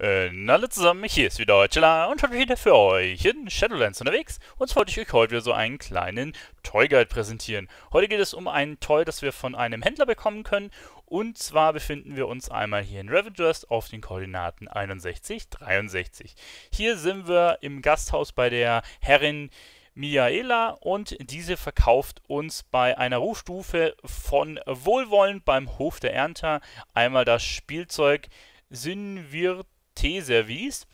Und äh, alle zusammen, hier ist wieder Heuchela und heute wieder für euch in Shadowlands unterwegs. Und zwar wollte ich euch heute wieder so einen kleinen Toy Guide präsentieren. Heute geht es um ein Toy, das wir von einem Händler bekommen können. Und zwar befinden wir uns einmal hier in Ravagers auf den Koordinaten 61, 63. Hier sind wir im Gasthaus bei der Herrin Miaela und diese verkauft uns bei einer Rufstufe von Wohlwollen beim Hof der Ernter einmal das Spielzeug Synvirt T-Service.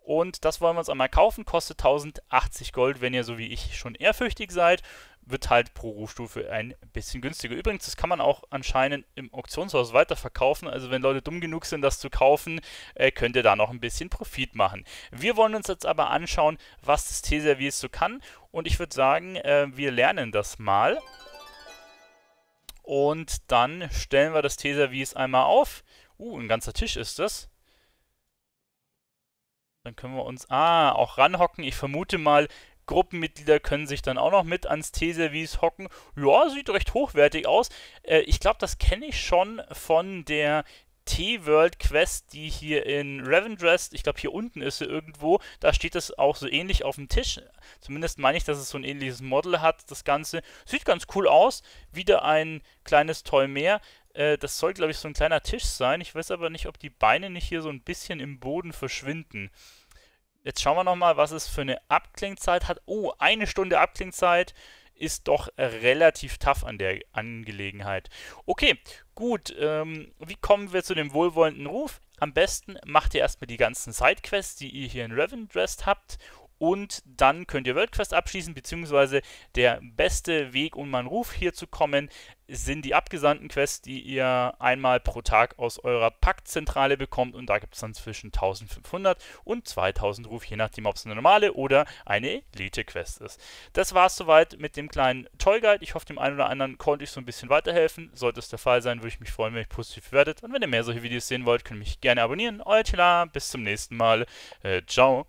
Und das wollen wir uns einmal kaufen. Kostet 1080 Gold, wenn ihr so wie ich schon ehrfürchtig seid. Wird halt pro Ruhestufe ein bisschen günstiger. Übrigens, das kann man auch anscheinend im Auktionshaus weiterverkaufen. Also wenn Leute dumm genug sind, das zu kaufen, äh, könnt ihr da noch ein bisschen Profit machen. Wir wollen uns jetzt aber anschauen, was das T-Service so kann. Und ich würde sagen, äh, wir lernen das mal. Und dann stellen wir das T-Service einmal auf. Uh, ein ganzer Tisch ist das. Dann können wir uns, ah, auch ranhocken. Ich vermute mal, Gruppenmitglieder können sich dann auch noch mit ans Teeservice hocken. Ja, sieht recht hochwertig aus. Äh, ich glaube, das kenne ich schon von der T-World Quest, die hier in Ravendrest, ich glaube hier unten ist sie irgendwo, da steht es auch so ähnlich auf dem Tisch. Zumindest meine ich, dass es so ein ähnliches Model hat, das Ganze. Sieht ganz cool aus. Wieder ein kleines Toy mehr. Äh, das soll, glaube ich, so ein kleiner Tisch sein. Ich weiß aber nicht, ob die Beine nicht hier so ein bisschen im Boden verschwinden. Jetzt schauen wir nochmal, was es für eine Abklingzeit hat. Oh, eine Stunde Abklingzeit ist doch relativ tough an der Angelegenheit. Okay, gut. Ähm, wie kommen wir zu dem wohlwollenden Ruf? Am besten macht ihr erstmal die ganzen Sidequests, die ihr hier in Revendrest habt und dann könnt ihr WorldQuest abschließen, beziehungsweise der beste Weg, um meinen Ruf hier zu kommen, sind die abgesandten Quests, die ihr einmal pro Tag aus eurer Paktzentrale bekommt und da gibt es dann zwischen 1500 und 2000 Ruf, je nachdem, ob es eine normale oder eine Elite-Quest ist. Das war es soweit mit dem kleinen Toy Guide. Ich hoffe, dem einen oder anderen konnte ich so ein bisschen weiterhelfen. Sollte es der Fall sein, würde ich mich freuen, wenn ihr positiv bewertet und wenn ihr mehr solche Videos sehen wollt, könnt ihr mich gerne abonnieren. Euer Tila, bis zum nächsten Mal. Äh, ciao.